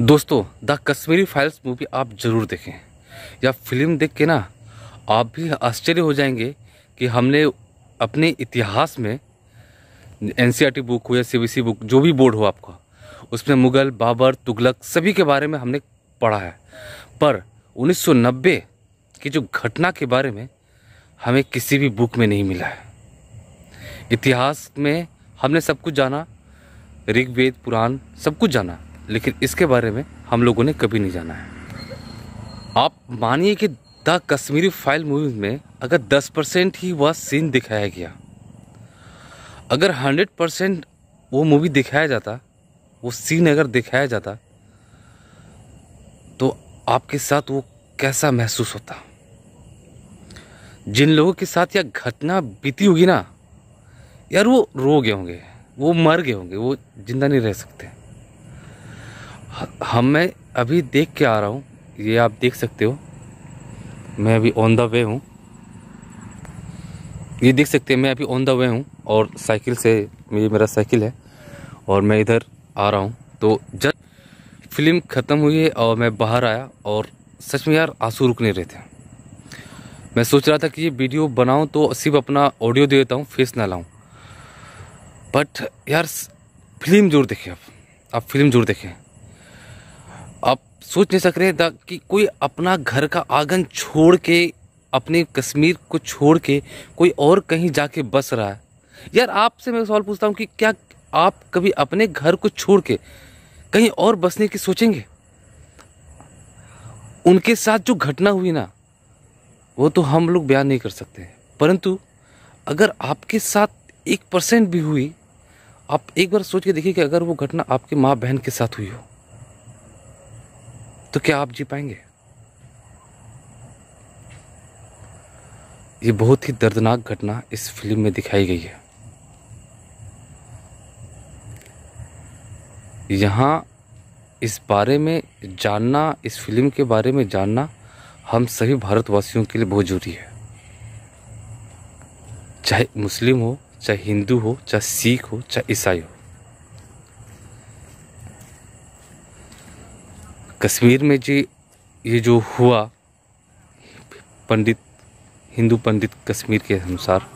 दोस्तों the Kashmiri files movie आप ज़रूर देखें या फिल्म देख के ना आप भी आश्चर्य हो जाएंगे कि हमने अपने इतिहास में एन बुक हो या सी बुक जो भी बोर्ड हो आपका उसमें मुग़ल बाबर तुगलक सभी के बारे में हमने पढ़ा है पर 1990 की जो घटना के बारे में हमें किसी भी बुक में नहीं मिला है इतिहास में हमने सब कुछ जाना ऋग्वेद पुराण सब कुछ जाना लेकिन इसके बारे में हम लोगों ने कभी नहीं जाना है आप मानिए कि द कश्मीरी फाइल मूवी में अगर 10 परसेंट ही वह सीन दिखाया गया अगर 100 परसेंट वो मूवी दिखाया जाता वो सीन अगर दिखाया जाता तो आपके साथ वो कैसा महसूस होता जिन लोगों के साथ यह घटना बीती होगी ना यार वो रो गए होंगे वो मर गए होंगे वो जिंदा नहीं रह सकते हम मैं अभी देख के आ रहा हूँ ये आप देख सकते हो मैं अभी ऑन द वे हूँ ये देख सकते हैं मैं अभी ऑन द वे हूँ और साइकिल से ये मेरा साइकिल है और मैं इधर आ रहा हूँ तो जब फिल्म ख़त्म हुई है और मैं बाहर आया और सच में यार आंसू रुक नहीं रहे थे मैं सोच रहा था कि ये वीडियो बनाऊं तो सिर्फ अपना ऑडियो दे देता हूँ फेस ना लाऊं बट यार फिल्म ज़रूर देखें आप आप फिल्म ज़रूर देखें सोच नहीं सक रहे कि कोई अपना घर का आंगन छोड़ के अपने कश्मीर को छोड़ के कोई और कहीं जाके बस रहा है यार आपसे मैं सवाल पूछता हूँ कि क्या आप कभी अपने घर को छोड़ के कहीं और बसने की सोचेंगे उनके साथ जो घटना हुई ना वो तो हम लोग बयान नहीं कर सकते परंतु अगर आपके साथ एक परसेंट भी हुई आप एक बार सोच के देखिए कि अगर वो घटना आपके माँ बहन के साथ हुई हो तो क्या आप जी पाएंगे ये बहुत ही दर्दनाक घटना इस फिल्म में दिखाई गई है यहाँ इस बारे में जानना इस फिल्म के बारे में जानना हम सभी भारतवासियों के लिए बहुत जरूरी है चाहे मुस्लिम हो चाहे हिंदू हो चाहे सिख हो चाहे ईसाई हो कश्मीर में जी ये जो हुआ पंडित हिंदू पंडित कश्मीर के अनुसार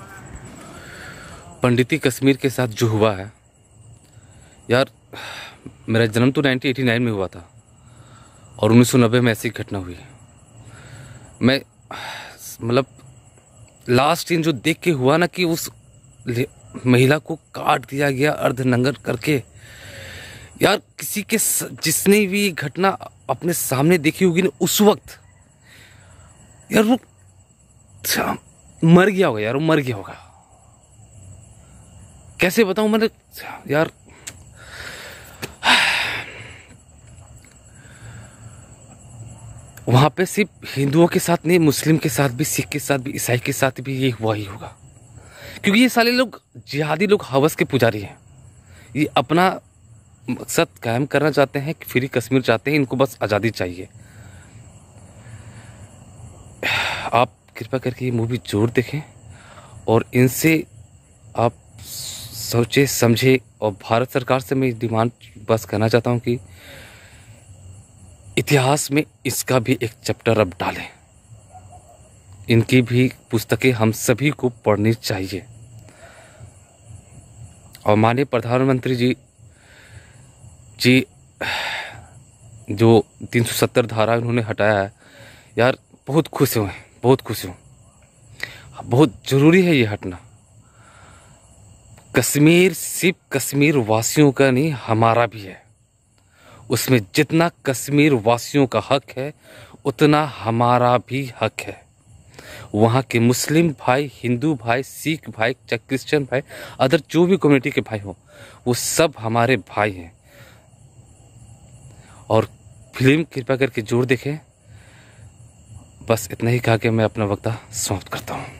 पंडिती कश्मीर के साथ जो हुआ है यार मेरा जन्म तो 1989 में हुआ था और 1990 में ऐसी घटना हुई मैं मतलब लास्ट दिन जो देख के हुआ ना कि उस महिला को काट दिया गया अर्धनंगर करके यार किसी के स, जिसने भी घटना अपने सामने देखी होगी ना उस वक्त यार वो अच्छा, मर गया होगा यार वो मर गया होगा कैसे बताऊं मैंने मतलब, यार वहां पे सिर्फ हिंदुओं के साथ नहीं मुस्लिम के साथ भी सिख के साथ भी ईसाई के साथ भी ये हुआ ही होगा क्योंकि ये सारे लोग जिहादी लोग हवस के पुजारी हैं ये अपना मकसद कायम करना चाहते हैं कि फ्री कश्मीर चाहते हैं इनको बस आज़ादी चाहिए आप कृपा करके ये मूवी जरूर देखें और इनसे आप सोचे समझे और भारत सरकार से मैं डिमांड बस करना चाहता हूँ कि इतिहास में इसका भी एक चैप्टर अब डालें इनकी भी पुस्तकें हम सभी को पढ़नी चाहिए और माननीय प्रधानमंत्री जी जी जो 370 धारा उन्होंने हटाया है यार बहुत खुश हूँ बहुत खुश हूँ बहुत ज़रूरी है ये हटना कश्मीर सिर्फ कश्मीर वासियों का नहीं हमारा भी है उसमें जितना कश्मीर वासियों का हक है उतना हमारा भी हक है वहाँ के मुस्लिम भाई हिंदू भाई सिख भाई चाहे क्रिश्चियन भाई अदर जो भी कम्युनिटी के भाई हों वो सब हमारे भाई हैं और फिल्म कृपा करके जरूर देखें बस इतना ही कहा कि मैं अपना वक्ता समाप्त करता हूँ